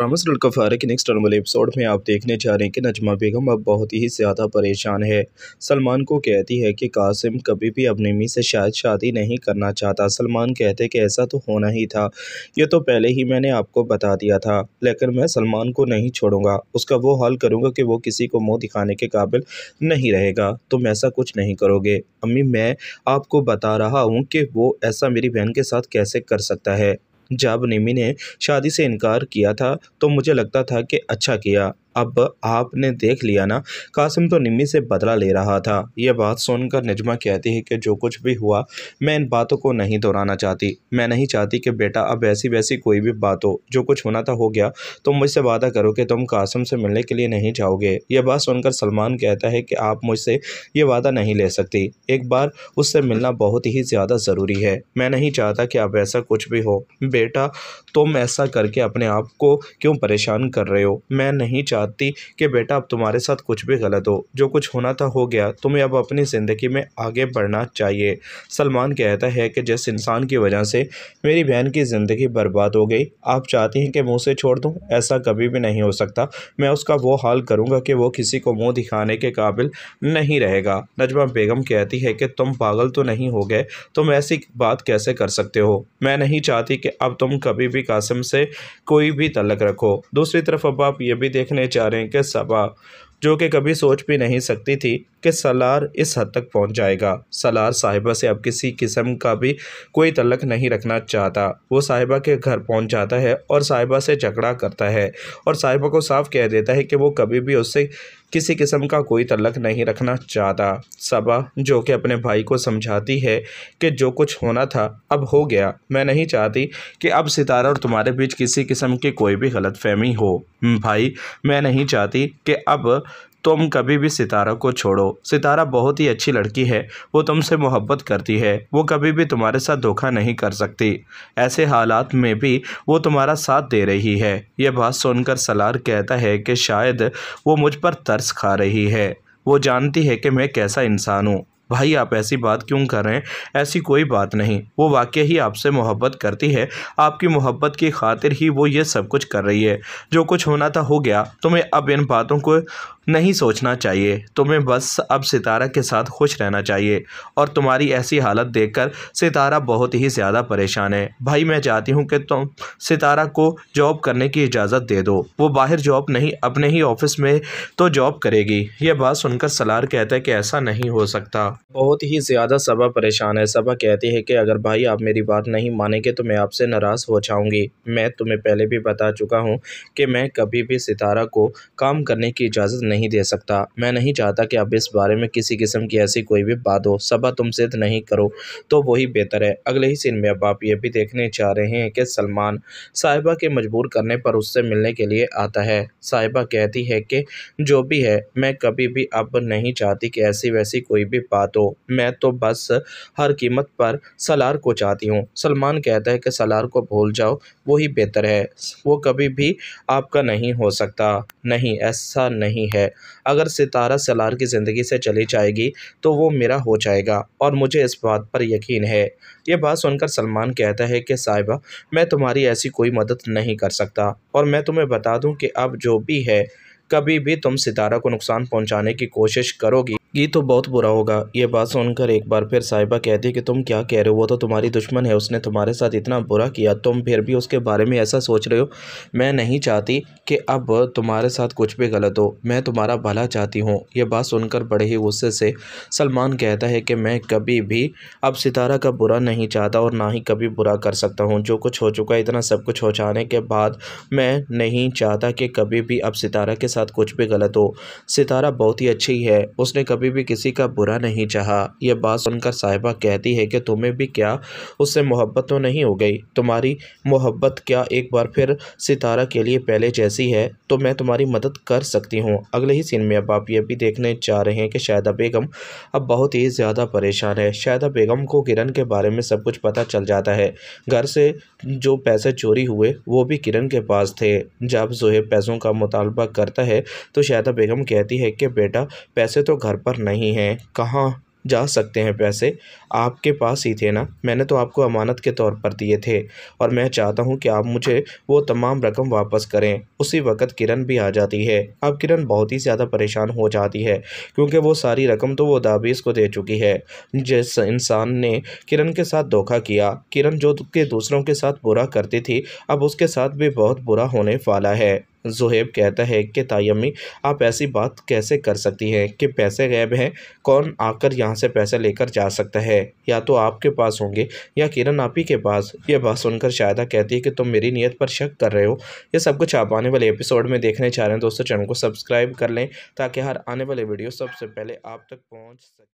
रामस लड़कफारे के next normal episode में आप देखने जा रहे हैं कि नजमा बेगम अब बहुत ही ज़्यादा परेशान है सलमान को कहती है कि कासिम कभी भी अपनी मी से शायद शादी नहीं करना चाहता सलमान कहते कि ऐसा तो होना ही था ये तो पहले ही मैंने आपको बता दिया था लेकिन मैं सलमान को नहीं छोड़ूंगा उसका वो हाल करूँगा कि वो किसी को मुँह दिखाने के काबिल नहीं रहेगा तुम ऐसा कुछ नहीं करोगे अम्मी मैं आपको बता रहा हूँ कि वो ऐसा मेरी बहन के साथ कैसे कर सकता है जब निमी ने शादी से इनकार किया था तो मुझे लगता था कि अच्छा किया अब आपने देख लिया ना कासिम तो निम्मी से बदला ले रहा था यह बात सुनकर निजमा कहती है कि जो कुछ भी हुआ मैं इन बातों को नहीं दोहराना चाहती मैं नहीं चाहती कि बेटा अब ऐसी वैसी कोई भी बात हो जो कुछ होना था हो गया तुम मुझसे वादा करो कि तुम कासिम से मिलने के लिए नहीं जाओगे यह बात सुनकर सलमान कहता है कि आप मुझसे ये वादा नहीं ले सकती एक बार उससे मिलना बहुत ही ज़्यादा ज़रूरी है मैं नहीं चाहता कि आप ऐसा कुछ भी हो बेटा तुम ऐसा करके अपने आप को क्यों परेशान कर रहे हो मैं नहीं चाहता बताती कि बेटा अब तुम्हारे साथ कुछ भी गलत हो जो कुछ होना था हो गया तुम्हें अब अपनी ज़िंदगी में आगे बढ़ना चाहिए सलमान कहता है कि जिस इंसान की वजह से मेरी बहन की ज़िंदगी बर्बाद हो गई आप चाहती हैं कि मुँह से छोड़ दूँ ऐसा कभी भी नहीं हो सकता मैं उसका वो हाल करूँगा कि वो किसी को मुँह दिखाने के काबिल नहीं रहेगा नजमा बेगम कहती है कि तुम पागल तो नहीं हो गए तुम ऐसी बात कैसे कर सकते हो मैं नहीं चाहती कि अब तुम कभी भी कासिम से कोई भी तलक रखो दूसरी तरफ अब आप ये भी देखने बेचारे के सबा जो कि कभी सोच भी नहीं सकती थी कि सलार इस हद तक पहुंच जाएगा सलार साहिबा से अब किसी किस्म का भी कोई तलक नहीं रखना चाहता वो साहिबा के घर पहुंच जाता है और साहिबा से झगड़ा करता है और साहिबा को साफ कह देता है कि वो कभी भी उससे किसी किस्म का कोई तलक नहीं रखना चाहता सबा जो कि अपने भाई को समझाती है कि जो कुछ होना था अब हो गया मैं नहीं चाहती कि अब सितारा और तुम्हारे बीच किसी किस्म की कोई भी गलत फहमी हो हम्म, भाई मैं नहीं चाहती कि अब तुम कभी भी सितारा को छोड़ो सितारा बहुत ही अच्छी लड़की है वो तुमसे मोहब्बत करती है वो कभी भी तुम्हारे साथ धोखा नहीं कर सकती ऐसे हालात में भी वो तुम्हारा साथ दे रही है यह बात सुनकर सलार कहता है कि शायद वो मुझ पर तरस खा रही है वो जानती है कि मैं कैसा इंसान हूँ भाई आप ऐसी बात क्यों कर रहे हैं ऐसी कोई बात नहीं वो वाकई ही आपसे मोहब्बत करती है आपकी मोहब्बत की खातिर ही वो ये सब कुछ कर रही है जो कुछ होना था हो गया तुम्हें अब इन बातों को नहीं सोचना चाहिए तुम्हें बस अब सितारा के साथ खुश रहना चाहिए और तुम्हारी ऐसी हालत देखकर सितारा बहुत ही ज़्यादा परेशान है भाई मैं चाहती हूँ कि तुम सितारा को जॉब करने की इजाज़त दे दो वो बाहर जॉब नहीं अपने ही ऑफिस में तो जॉब करेगी यह बात सुनकर सलार कहता है कि ऐसा नहीं हो सकता बहुत ही ज़्यादा सबा परेशान है सबा कहती है कि अगर भाई आप मेरी बात नहीं मानेंगे तो मैं आपसे नाराज़ हो जाऊंगी मैं तुम्हें पहले भी बता चुका हूँ कि मैं कभी भी सितारा को काम करने की इजाज़त नहीं दे सकता मैं नहीं चाहता कि अब इस बारे में किसी किस्म की ऐसी कोई भी बात हो सबा तुम जिद नहीं करो तो वही बेहतर है अगले ही सीन में अब आप ये भी देखने जा रहे हैं कि सलमान साहिबा के मजबूर करने पर उससे मिलने के लिए आता है साहिबा कहती है कि जो भी है मैं कभी भी अब नहीं चाहती कि ऐसी वैसी कोई भी बात दो तो मैं तो बस हर कीमत पर सलार को चाहती हूँ सलमान कहता है कि सलार को भूल जाओ वही बेहतर है वो कभी भी आपका नहीं हो सकता नहीं ऐसा नहीं है अगर सितारा सलार की ज़िंदगी से चली जाएगी तो वो मेरा हो जाएगा और मुझे इस बात पर यकीन है ये बात सुनकर सलमान कहता है कि साहिबा मैं तुम्हारी ऐसी कोई मदद नहीं कर सकता और मैं तुम्हें बता दूं कि अब जो भी है कभी भी तुम सितारा को नुकसान पहुंचाने की कोशिश करोगी ये तो बहुत बुरा होगा ये बात सुनकर एक बार फिर साहिबा कहती कि तुम क्या कह रहे हो वो तो तुम्हारी दुश्मन है उसने तुम्हारे साथ इतना बुरा किया तुम फिर भी उसके बारे में ऐसा सोच रहे हो मैं नहीं चाहती कि अब तुम्हारे साथ कुछ भी गलत हो मैं तुम्हारा भला चाहती हूँ ये बात सुनकर बड़े ही गुस्से से सलमान कहता है कि मैं कभी भी अब सितारा का बुरा नहीं चाहता और ना ही कभी बुरा कर सकता हूँ जो कुछ हो चुका है इतना सब कुछ हो जाने के बाद मैं नहीं चाहता कि कभी भी अब सितारा के साथ कुछ भी गलत हो सितारा बहुत ही अच्छी है उसने कभी कभी भी किसी का बुरा नहीं चाहा यह बात सुनकर साहिबा कहती है कि तुम्हें भी क्या उससे मोहब्बत तो नहीं हो गई तुम्हारी मोहब्बत क्या एक बार फिर सितारा के लिए पहले जैसी है तो मैं तुम्हारी मदद कर सकती हूँ अगले ही सीन में अब आप ये भी देखने जा रहे हैं कि शायदा बेगम अब बहुत ही ज़्यादा परेशान है शायदा बेगम को किरण के बारे में सब कुछ पता चल जाता है घर से जो पैसे चोरी हुए वो भी किरण के पास थे जब जोहेब पैसों का मुतालबा करता है तो शायदा बेगम कहती है कि बेटा पैसे तो घर पर नहीं है कहाँ जा सकते हैं पैसे आपके पास ही थे ना मैंने तो आपको अमानत के तौर पर दिए थे और मैं चाहता हूँ कि आप मुझे वो तमाम रकम वापस करें उसी वक्त किरण भी आ जाती है अब किरण बहुत ही ज़्यादा परेशान हो जाती है क्योंकि वो सारी रकम तो वो दाबीज़ को दे चुकी है जिस इंसान ने किरण के साथ धोखा किया किरण जो के दूसरों के साथ बुरा करती थी अब उसके साथ भी बहुत बुरा होने वाला है जुहेब कहता है कि अम्मी आप ऐसी बात कैसे कर सकती हैं कि पैसे गैब हैं कौन आकर यहाँ से पैसे लेकर जा सकता है या तो आपके पास होंगे या किरण आप ही के पास ये बात सुनकर शायदा कहती है कि तुम मेरी नीयत पर शक कर रहे हो ये सब कुछ आप आने वाले एपिसोड में देखने चाह रहे हैं दोस्तों चैनल को सब्सक्राइब कर लें ताकि हर आने वाले वीडियो सबसे पहले आप तक पहुँच सके